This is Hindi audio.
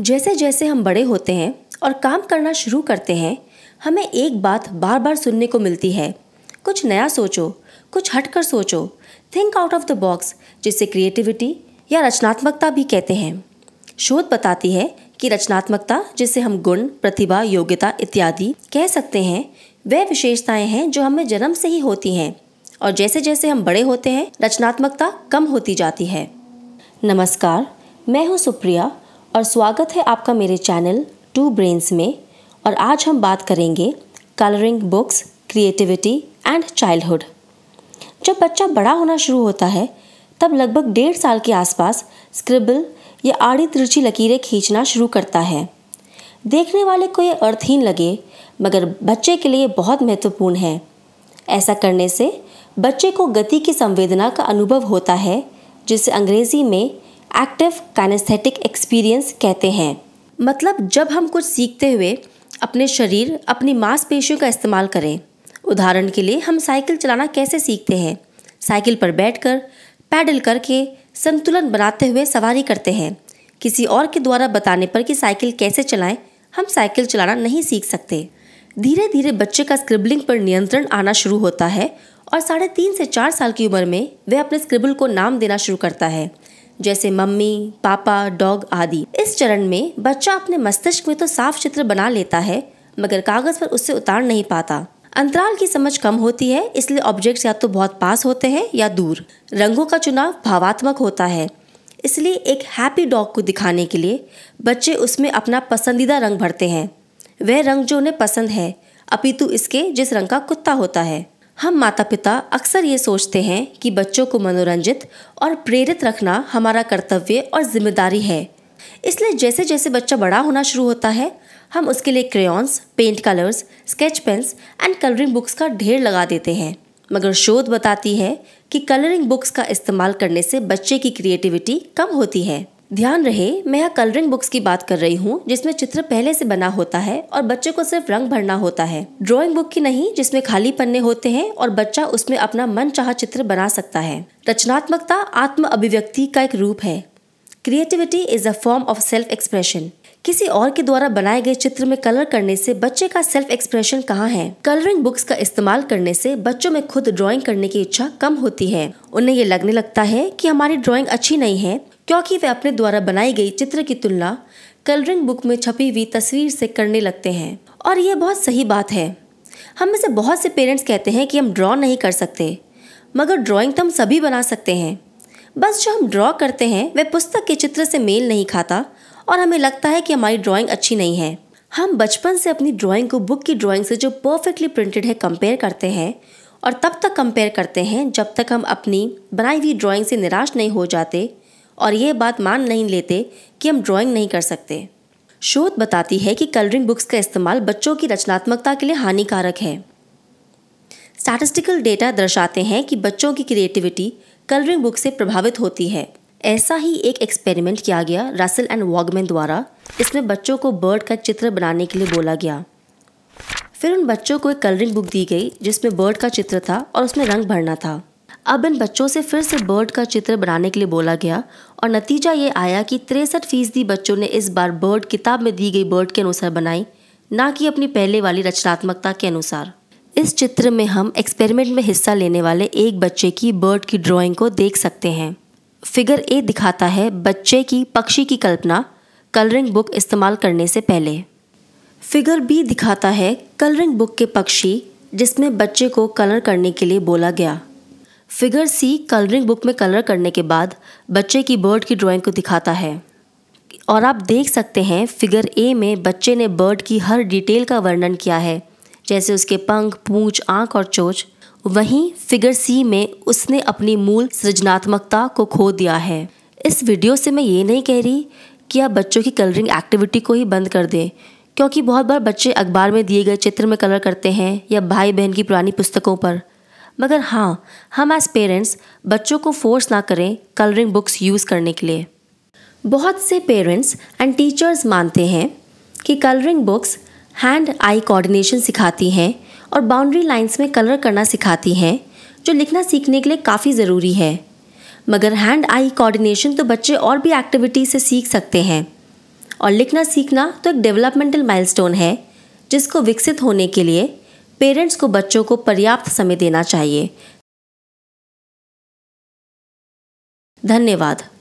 जैसे जैसे हम बड़े होते हैं और काम करना शुरू करते हैं हमें एक बात बार बार सुनने को मिलती है कुछ नया सोचो कुछ हट कर सोचो think out of the box जिसे क्रिएटिविटी या रचनात्मकता भी कहते हैं शोध बताती है कि रचनात्मकता जिसे हम गुण प्रतिभा योग्यता इत्यादि कह सकते हैं वह विशेषताएं हैं जो हमें जन्म से ही होती हैं और जैसे जैसे हम बड़े होते हैं रचनात्मकता कम होती जाती है नमस्कार मैं हूँ सुप्रिया और स्वागत है आपका मेरे चैनल टू ब्रेन्स में और आज हम बात करेंगे colouring books creativity and childhood जब बच्चा बड़ा होना शुरू होता है तब लगभग डेढ़ साल के आसपास स्क्रिबल या आड़ी तिरछी लकीरें खींचना शुरू करता है देखने वाले को ये अर्थहीन लगे मगर बच्चे के लिए बहुत महत्वपूर्ण है ऐसा करने से बच्चे को गति की संवेदना का अनुभव होता है जिसे अंग्रेजी में एक्टिव कैनेस्थेटिक एक्सपीरियंस कहते हैं मतलब जब हम कुछ सीखते हुए अपने शरीर अपनी मांसपेशियों का इस्तेमाल करें उदाहरण के लिए हम साइकिल चलाना कैसे सीखते हैं साइकिल पर बैठकर पैडल करके संतुलन बनाते हुए सवारी करते हैं किसी और के द्वारा बताने पर कि साइकिल कैसे चलाएं हम साइकिल चलाना नहीं सीख सकते धीरे धीरे बच्चे का स्क्रिबलिंग पर नियंत्रण आना शुरू होता है और साढ़े तीन से चार साल की उम्र में वह अपने स्क्रिबल को नाम देना शुरू करता है जैसे मम्मी पापा डॉग आदि इस चरण में बच्चा अपने मस्तिष्क में तो साफ चित्र बना लेता है मगर कागज पर उससे उतार नहीं पाता अंतराल की समझ कम होती है इसलिए ऑब्जेक्ट्स या तो बहुत पास होते हैं या दूर रंगों का चुनाव भावात्मक होता है इसलिए एक हैप्पी डॉग को दिखाने के लिए बच्चे उसमें अपना पसंदीदा रंग भरते हैं वह रंग जो उन्हें पसंद है अपितु इसके जिस रंग का कुत्ता होता है हम माता पिता अक्सर ये सोचते हैं कि बच्चों को मनोरंजित और प्रेरित रखना हमारा कर्तव्य और जिम्मेदारी है इसलिए जैसे जैसे बच्चा बड़ा होना शुरू होता है हम उसके लिए crayons paint colours sketch pens and colouring books का ढेर लगा देते हैं मगर शोध बताती है कि कलरिंग बुक्स का इस्तेमाल करने से बच्चे की क्रिएटिविटी कम होती है ध्यान रहे मैं यहाँ कलरिंग बुक्स की बात कर रही हूँ जिसमें चित्र पहले से बना होता है और बच्चे को सिर्फ रंग भरना होता है ड्राइंग बुक की नहीं जिसमें खाली पन्ने होते हैं और बच्चा उसमें अपना मन चाह चित्र बना सकता है रचनात्मकता आत्म अभिव्यक्ति का एक रूप है creativity is a form of self expression किसी और के द्वारा बनाए गए चित्र में कलर करने से बच्चे का सेल्फ एक्सप्रेशन कहाँ है कलरिंग बुक्स का इस्तेमाल करने से बच्चों में खुद ड्राइंग करने की इच्छा कम होती है उन्हें ये लगने लगता है कि हमारी ड्राइंग अच्छी नहीं है क्योंकि वे अपने द्वारा बनाई गई चित्र की तुलना कलरिंग बुक में छपी हुई तस्वीर से करने लगते हैं और यह बहुत सही बात है हम में से बहुत से पेरेंट्स कहते हैं कि हम ड्रॉ नहीं कर सकते मगर ड्राइंग तो हम सभी बना सकते हैं बस जो हम ड्रॉ करते हैं वह पुस्तक के चित्र से मेल नहीं खाता और हमें लगता है कि हमारी ड्राइंग अच्छी नहीं है हम बचपन से अपनी ड्राइंग को बुक की ड्राइंग से जो परफेक्टली प्रिंटेड है कंपेयर करते हैं और तब तक कंपेयर करते हैं जब तक हम अपनी बनाई हुई ड्राइंग से निराश नहीं हो जाते और ये बात मान नहीं लेते कि हम ड्राइंग नहीं कर सकते शोध बताती है कि कलरिंग बुक्स का इस्तेमाल बच्चों की रचनात्मकता के लिए हानिकारक है स्टैटिस्टिकल डेटा दर्शाते हैं कि बच्चों की क्रिएटिविटी कलरिंग बुक से प्रभावित होती है ऐसा ही एक एक्सपेरिमेंट किया गया रसल एंड वॉगमैन द्वारा इसमें बच्चों को बर्ड का चित्र बनाने के लिए बोला गया फिर उन बच्चों को एक कलरिंग बुक दी गई जिसमें बर्ड का चित्र था और उसमें रंग भरना था अब इन बच्चों से फिर से बर्ड का चित्र बनाने के लिए बोला गया और नतीजा ये आया कि तिरसठ फीसदी बच्चों ने इस बार बर्ड किताब में दी गई बर्ड के अनुसार बनाई ना कि अपनी पहले वाली रचनात्मकता के अनुसार इस चित्र में हम एक्सपेरिमेंट में हिस्सा लेने वाले एक बच्चे की बर्ड की ड्राइंग को देख सकते हैं फिगर ए दिखाता है बच्चे की पक्षी की कल्पना कलरिंग बुक इस्तेमाल करने से पहले फिगर बी दिखाता है कलरिंग बुक के पक्षी जिसमें बच्चे को कलर करने के लिए बोला गया फिगर सी कलरिंग बुक में कलर करने के बाद बच्चे की बर्ड की ड्राइंग को दिखाता है और आप देख सकते हैं फिगर ए में बच्चे ने बर्ड की हर डिटेल का वर्णन किया है जैसे उसके पंख पूंछ आंख और चोच वहीं फिगर सी में उसने अपनी मूल सृजनात्मकता को खो दिया है इस वीडियो से मैं ये नहीं कह रही कि आप बच्चों की कलरिंग एक्टिविटी को ही बंद कर दें क्योंकि बहुत बार बच्चे अखबार में दिए गए चित्र में कलर करते हैं या भाई बहन की पुरानी पुस्तकों पर मगर हाँ हम एज पेरेंट्स बच्चों को फोर्स ना करें कलरिंग बुक्स यूज़ करने के लिए बहुत से पेरेंट्स एंड टीचर्स मानते हैं कि colouring books hand eye coordination सिखाती हैं और बाउंड्री लाइंस में कलर करना सिखाती हैं जो लिखना सीखने के लिए काफ़ी ज़रूरी है मगर हैंड आई कोऑर्डिनेशन तो बच्चे और भी एक्टिविटी से सीख सकते हैं और लिखना सीखना तो एक डेवलपमेंटल माइलस्टोन है जिसको विकसित होने के लिए पेरेंट्स को बच्चों को पर्याप्त समय देना चाहिए धन्यवाद